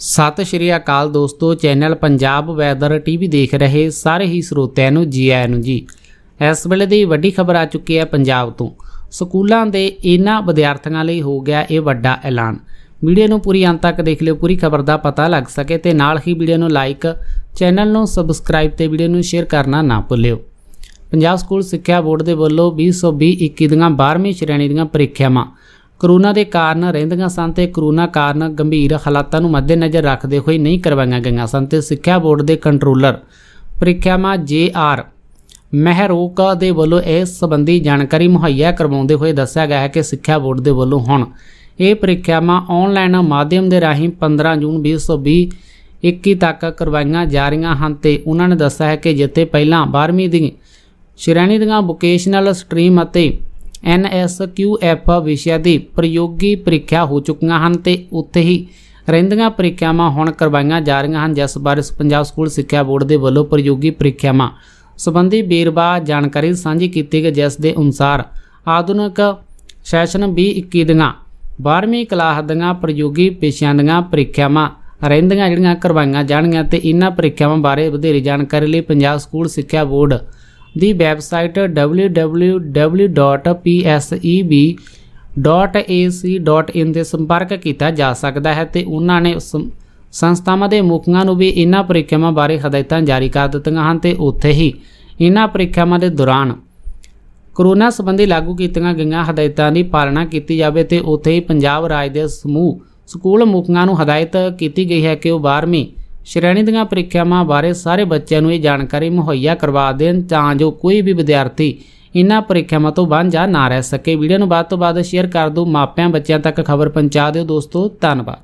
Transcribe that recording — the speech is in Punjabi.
ਸਤਿ ਸ਼੍ਰੀ ਅਕਾਲ ਦੋਸਤੋ ਚੈਨਲ ਪੰਜਾਬ ਵੈਦਰ ਟੀਵੀ ਦੇਖ ਰਹੇ ਸਾਰੇ ਹੀ ਸਰੋਤਿਆਂ ਨੂੰ ਜੀ ਆਇਆਂ ਨੂੰ ਜੀ ਇਸ ਵੇਲੇ ਦੀ ਵੱਡੀ ਖਬਰ ਆ ਚੁੱਕੀ ਹੈ ਪੰਜਾਬ ਤੋਂ ਸਕੂਲਾਂ ਦੇ ਇਹਨਾਂ ਵਿਦਿਆਰਥੀਆਂ ਲਈ ਹੋ ਗਿਆ ਇਹ ਵੱਡਾ ਐਲਾਨ ਵੀਡੀਓ ਨੂੰ ਪੂਰੀ ਅੰਤ ਤੱਕ ਦੇਖ ਲਿਓ ਪੂਰੀ ਖਬਰ ਦਾ ਪਤਾ ਲੱਗ ਸਕੇ ਤੇ ਨਾਲ ਹੀ ਵੀਡੀਓ ਨੂੰ ਲਾਈਕ ਚੈਨਲ ਨੂੰ ਸਬਸਕ੍ਰਾਈਬ ਤੇ ਵੀਡੀਓ ਨੂੰ ਸ਼ੇਅਰ ਕਰਨਾ ਨਾ ਭੁੱਲਿਓ ਪੰਜਾਬ ਸਕੂਲ ਸਿੱਖਿਆ ਬੋਰਡ ਦੇ ਵੱਲੋਂ 2020-21 ਦੀਆਂ 12ਵੀਂ ਸ਼੍ਰੇਣੀ ਦੀਆਂ ਪ੍ਰੀਖਿਆਵਾਂ ਕਰੋਨਾ ਦੇ ਕਾਰਨ ਰਹਿੰਦੀਆਂ ਸਨ ਤੇ ਕਰੋਨਾ ਕਾਰਨ ਗੰਭੀਰ ਹਾਲਾਤਾਂ ਨੂੰ ਮੱਦੇਨਜ਼ਰ ਰੱਖਦੇ ਹੋਏ ਨਹੀਂ ਕਰਵਾਈਆਂ ਗਈਆਂ ਸਨ ਤੇ ਸਿੱਖਿਆ ਬੋਰਡ ਦੇ ਕੰਟਰੋਲਰ ਪ੍ਰੀਖਿਆਮਾ ਜੇ ਆਰ ਮਹਿਰੋਕ ਦੇ ਵੱਲੋਂ ਇਸ ਸੰਬੰਧੀ ਜਾਣਕਾਰੀ ਮੁਹੱਈਆ ਕਰਵਾਉਂਦੇ ਹੋਏ ਦੱਸਿਆ ਗਿਆ ਹੈ ਕਿ ਸਿੱਖਿਆ ਬੋਰਡ ਦੇ ਵੱਲੋਂ ਹੁਣ ਇਹ ਪ੍ਰੀਖਿਆਵਾਂ ਆਨਲਾਈਨ ਮਾਧਿਅਮ ਦੇ ਰਾਹੀਂ 15 ਜੂਨ 2020 21 ਤੱਕ ਕਰਵਾਈਆਂ ਜਾ ਰਹੀਆਂ ਹਨ ਤੇ ਉਹਨਾਂ ਨੇ ਦੱਸਿਆ ਹੈ ਕਿ ਜਿੱਥੇ ਪਹਿਲਾਂ 12ਵੀਂ ਦੀ ਸ਼੍ਰੇਣੀ ਦੀਆਂ ਵੋਕੇਸ਼ਨਲ ਸਟਰੀਮ ਅਤੇ NSQF ਵਿਸ਼ਿਆਂ ਦੀ ਪ੍ਰਯੋਗੀ ਪ੍ਰੀਖਿਆ ਹੋ ਚੁੱਕੀਆਂ ਹਨ ਤੇ ਉੱਥੇ ਹੀ ਰਹਿੰਦੀਆਂ ਪ੍ਰੀਖਿਆਵਾਂ ਹੁਣ ਕਰਵਾਈਆਂ ਜਾ ਰਹੀਆਂ ਹਨ ਜਿਸ ਬਾਰੇ ਪੰਜਾਬ ਸਕੂਲ ਸਿੱਖਿਆ ਬੋਰਡ ਦੇ ਵੱਲੋਂ ਪ੍ਰਯੋਗੀ ਪ੍ਰੀਖਿਆਵਾਂ ਸੰਬੰਧੀ ਬੇਰਵਾ ਜਾਣਕਾਰੀ ਸਾਂਝੀ ਕੀਤੀ ਗਈ ਜਿਸ ਦੇ ਅਨੁਸਾਰ ਆਧੁਨਿਕ ਸੈਸ਼ਨ 2021 ਦੀਆਂ 12ਵੀਂ ਕਲਾਸ ਦੀਆਂ ਪ੍ਰਯੋਗੀ ਪੇਸ਼ਿਆਂ ਦੀਆਂ ਪ੍ਰੀਖਿਆਵਾਂ ਰਹਿੰਦੀਆਂ ਜਿਹੜੀਆਂ ਕਰਵਾਈਆਂ ਜਾਣਗੀਆਂ ਤੇ ਇਹਨਾਂ ਪ੍ਰੀਖਿਆਵਾਂ ਬਾਰੇ ਵਧੇਰੇ ਜਾਣਕਾਰੀ ਲਈ ਪੰਜਾਬ ਸਕੂਲ ਸਿੱਖਿਆ ਬੋਰਡ ਦੀ ਵੈਬਸਾਈਟ www.pseb.ac.in ਦੇ ਸੰਪਰਕ ਕੀਤਾ ਜਾ ਸਕਦਾ ਹੈ ਤੇ ਉਹਨਾਂ ਨੇ ਸੰਸਥਾਵਾਂ ਦੇ ਮੁਖੀਆਂ ਨੂੰ ਵੀ ਇਹਨਾਂ ਪ੍ਰੀਖਿਆਵਾਂ ਬਾਰੇ ਹਦਾਇਤਾਂ ਜਾਰੀ ਕਰ ਦਿੱਤੀਆਂ ਹਨ ਤੇ ਉੱਥੇ ਹੀ ਇਹਨਾਂ ਪ੍ਰੀਖਿਆਵਾਂ ਦੇ ਦੌਰਾਨ ਕਰੋਨਾ ਸੰਬੰਧੀ ਲਾਗੂ ਕੀਤੀਆਂ ਗਈਆਂ ਹਦਾਇਤਾਂ ਦੀ ਪਾਲਣਾ ਕੀਤੀ ਜਾਵੇ ਤੇ ਉੱਥੇ ਹੀ ਪੰਜਾਬ ਰਾਜ ਦੇ ਸਮੂਹ ਸਕੂਲ ਮੁਖੀਆਂ ਨੂੰ ਹਦਾਇਤ ਕੀਤੀ ਗਈ ਹੈ ਕਿ ਉਹ 12ਵੀਂ ਸ਼੍ਰੇਣੀ ਦੀਆਂ ਪ੍ਰੀਖਿਆਵਾਂ ਬਾਰੇ ਸਾਰੇ ਬੱਚਿਆਂ ਨੂੰ ਇਹ ਜਾਣਕਾਰੀ ਮੁਹੱਈਆ ਕਰਵਾ ਦੇਣ ਤਾਂ ਜੋ ਕੋਈ ਵੀ ਵਿਦਿਆਰਥੀ ਇਨ੍ਹਾਂ ਪ੍ਰੀਖਿਆਵਾਂ ਤੋਂ ਵਾਂਝਾ ਨਾ ਰਹਿ ਸਕੇ ਵੀਡੀਓ ਨੂੰ ਬਾਅਦ ਤੋਂ ਬਾਅਦ ਸ਼ੇਅਰ ਕਰ ਦਿਓ ਮਾਪਿਆਂ ਬੱਚਿਆਂ ਤੱਕ ਖਬਰ ਪਹੁੰਚਾ ਦਿਓ ਦੋਸਤੋ ਧੰਨਵਾਦ